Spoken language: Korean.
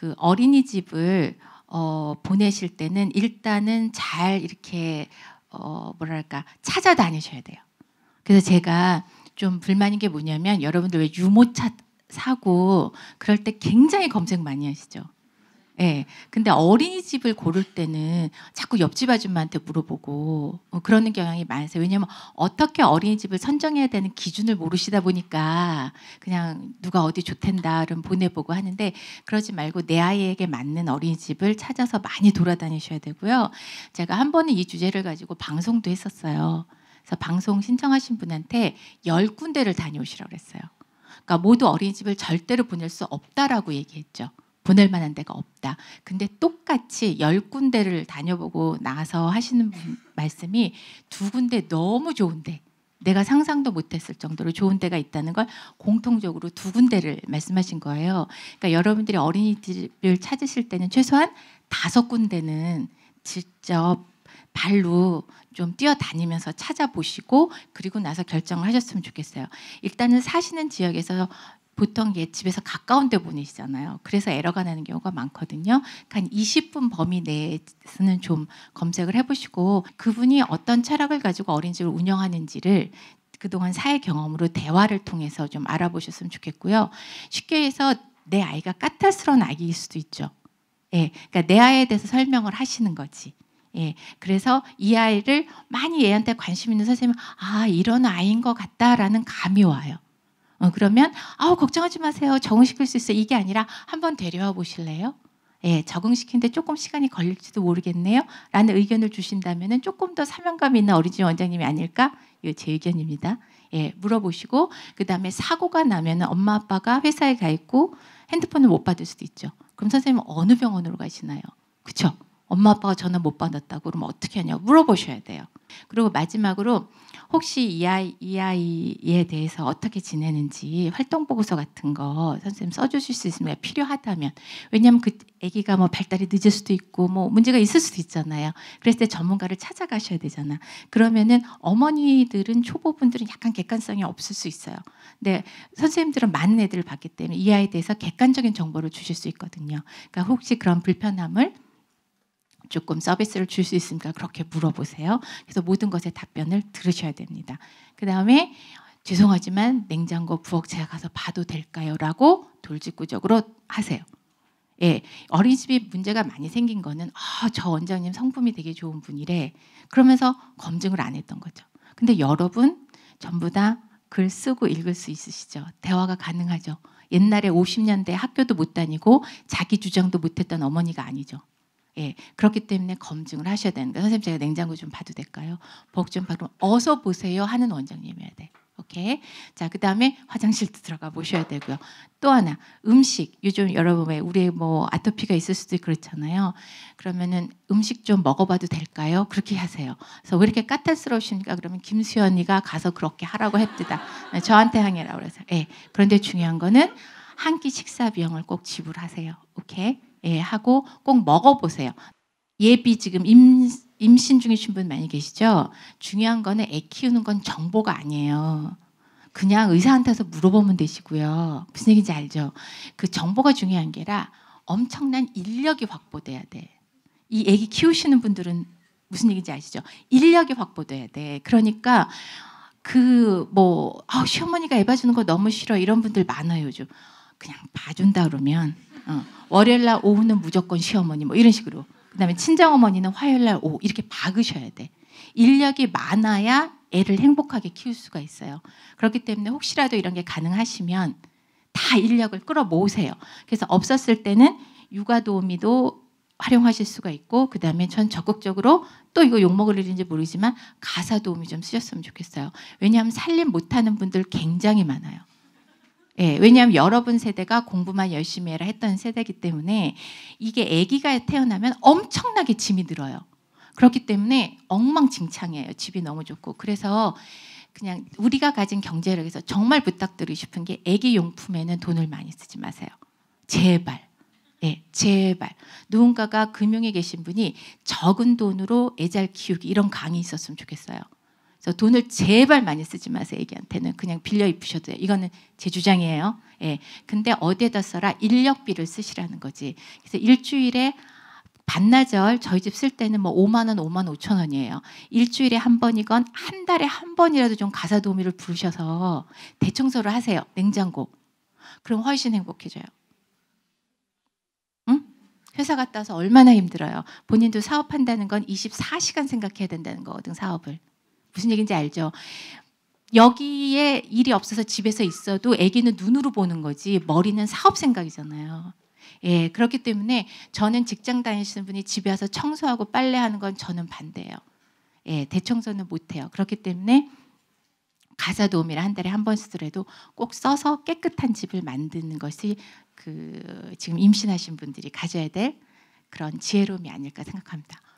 그 어린이집을 어, 보내실 때는 일단은 잘 이렇게 어, 뭐랄까 찾아다니셔야 돼요. 그래서 제가 좀 불만인 게 뭐냐면 여러분들 왜 유모차 사고 그럴 때 굉장히 검색 많이 하시죠. 예. 근데 어린이집을 고를 때는 자꾸 옆집 아줌마한테 물어보고 뭐 그러는 경향이 많으세요. 왜냐하면 어떻게 어린이집을 선정해야 되는 기준을 모르시다 보니까 그냥 누가 어디 좋댄다를 보내보고 하는데 그러지 말고 내 아이에게 맞는 어린이집을 찾아서 많이 돌아다니셔야 되고요. 제가 한 번은 이 주제를 가지고 방송도 했었어요. 그래서 방송 신청하신 분한테 열 군데를 다녀오시라고 그랬어요. 그러니까 모두 어린이집을 절대로 보낼 수 없다라고 얘기했죠. 보낼 만한 데가 없다. 근데 똑같이 열 군데를 다녀보고 나서 하시는 말씀이 두 군데 너무 좋은데 내가 상상도 못했을 정도로 좋은 데가 있다는 걸 공통적으로 두 군데를 말씀하신 거예요. 그러니까 여러분들이 어린이집을 찾으실 때는 최소한 다섯 군데는 직접 발로 좀 뛰어다니면서 찾아보시고 그리고 나서 결정을 하셨으면 좋겠어요. 일단은 사시는 지역에서 보통 이게 집에서 가까운 데 보내시잖아요. 그래서 에러가 나는 경우가 많거든요. 그러니까 한 20분 범위 내에서는 좀 검색을 해보시고 그분이 어떤 철학을 가지고 어린이집을 운영하는지를 그동안 사회 경험으로 대화를 통해서 좀 알아보셨으면 좋겠고요. 쉽게 해서 내 아이가 까탈스러운 아기일 수도 있죠. 예, 그러니까 내 아이에 대해서 설명을 하시는 거지. 예, 그래서 이 아이를 많이 얘한테 관심 있는 선생님아 이런 아이인 것 같다라는 감이 와요. 어, 그러면 아우 걱정하지 마세요. 적응시킬 수있어 이게 아니라 한번 데려와 보실래요? 예, 적응시키는데 조금 시간이 걸릴지도 모르겠네요. 라는 의견을 주신다면 조금 더 사명감 있는 어린이집 원장님이 아닐까? 이거제 의견입니다. 예, 물어보시고 그다음에 사고가 나면 엄마 아빠가 회사에 가 있고 핸드폰을 못 받을 수도 있죠. 그럼 선생님 은 어느 병원으로 가시나요? 그쵸? 엄마 아빠가 전화 못 받았다고 그러면 어떻게 하냐고 물어보셔야 돼요. 그리고 마지막으로 혹시 이 아이 이 아이에 대해서 어떻게 지내는지 활동 보고서 같은 거 선생님 써주실 수 있으면 필요하다면 왜냐하면 그 아기가 뭐 발달이 늦을 수도 있고 뭐 문제가 있을 수도 있잖아요. 그랬을 때 전문가를 찾아가셔야 되잖아. 그러면은 어머니들은 초보분들은 약간 객관성이 없을 수 있어요. 근데 선생님들은 많은 애들을 봤기 때문에 이 아이에 대해서 객관적인 정보를 주실 수 있거든요. 그러니까 혹시 그런 불편함을 조금 서비스를 줄 수 있습니까? 그렇게 물어보세요. 그래서 모든 것에 답변을 들으셔야 됩니다. 그 다음에 죄송하지만 냉장고 부엌 제가 가서 봐도 될까요? 라고 돌직구적으로 하세요. 예, 어린이집이 문제가 많이 생긴 거는 아, 저 원장님 성품이 되게 좋은 분이래. 그러면서 검증을 안 했던 거죠. 근데 여러분 전부 다 글 쓰고 읽을 수 있으시죠? 대화가 가능하죠? 옛날에 50년대 학교도 못 다니고 자기 주장도 못했던 어머니가 아니죠. 예, 그렇기 때문에 검증을 하셔야 되는 거 선생님 제가 냉장고 좀 봐도 될까요? 복좀 봐도 어서 보세요 하는 원장님이어야 돼. 오케이. 자, 그다음에 화장실도 들어가 보셔야 되고요. 또 하나 음식. 요즘 여러분 의 우리 뭐 아토피가 있을 수도 그렇잖아요. 그러면은 음식 좀 먹어봐도 될까요? 그렇게 하세요. 그래서 왜 이렇게 까탈스러우십니까? 그러면 김수현이가 가서 그렇게 하라고 했디다. 네, 저한테 항해라 그래서. 예. 그런데 중요한 거는 한 끼 식사 비용을 꼭 지불하세요. 오케이. 예, 하고 꼭 먹어보세요. 예비 지금 임, 임신 중이신 분 많이 계시죠? 중요한 거는 애 키우는 건 정보가 아니에요. 그냥 의사한테서 물어보면 되시고요. 무슨 얘기인지 알죠? 그 정보가 중요한 게라 엄청난 인력이 확보돼야 돼. 이 애기 키우시는 분들은 무슨 얘기인지 아시죠? 인력이 확보돼야 돼. 그러니까 그 뭐 아, 시어머니가 애 봐주는 거 너무 싫어 이런 분들 많아요 요즘. 그냥 봐준다 그러면 어, 월요일 날 오후는 무조건 시어머니 뭐 이런 식으로. 그다음에 친정 어머니는 화요일 날 오후 이렇게 박으셔야 돼. 인력이 많아야 애를 행복하게 키울 수가 있어요. 그렇기 때문에 혹시라도 이런 게 가능하시면 다 인력을 끌어 모으세요. 그래서 없었을 때는 육아 도우미도 활용하실 수가 있고 그다음에 전 적극적으로 또 이거 욕먹을 일인지 모르지만 가사 도우미 좀 쓰셨으면 좋겠어요. 왜냐하면 살림 못하는 분들 굉장히 많아요. 예, 왜냐하면 여러분 세대가 공부만 열심히 해라 했던 세대이기 때문에 이게 아기가 태어나면 엄청나게 짐이 늘어요. 그렇기 때문에 엉망진창이에요. 집이 너무 좋고 그래서 그냥 우리가 가진 경제력에서 정말 부탁드리고 싶은 게 아기 용품에는 돈을 많이 쓰지 마세요. 제발. 예, 제발 누군가가 금융에 계신 분이 적은 돈으로 애 잘 키우기 이런 강의 있었으면 좋겠어요. 그래서 돈을 제발 많이 쓰지 마세요. 애기한테는 그냥 빌려 입으셔도 돼요. 이거는 제 주장이에요. 예. 근데 어디에다 써라? 인력비를 쓰시라는 거지. 그래서 일주일에 반나절 저희 집 쓸 때는 뭐 5만 원, 5만 5천 원이에요. 일주일에 한 번이건 한 달에 한 번이라도 좀 가사 도우미를 부르셔서 대청소를 하세요. 냉장고. 그럼 훨씬 행복해져요. 응? 회사 갔다 와서 얼마나 힘들어요. 본인도 사업한다는 건 24시간 생각해야 된다는 거거든, 사업을. 무슨 얘기인지 알죠? 여기에 일이 없어서 집에서 있어도 아기는 눈으로 보는 거지 머리는 사업 생각이잖아요. 예, 그렇기 때문에 저는 직장 다니시는 분이 집에 와서 청소하고 빨래하는 건 저는 반대예요. 예, 대청소는 못 해요. 그렇기 때문에 가사 도우미를 한 달에 한 번씩이라도 꼭 써서 깨끗한 집을 만드는 것이 그 지금 임신하신 분들이 가져야 될 그런 지혜로움이 아닐까 생각합니다.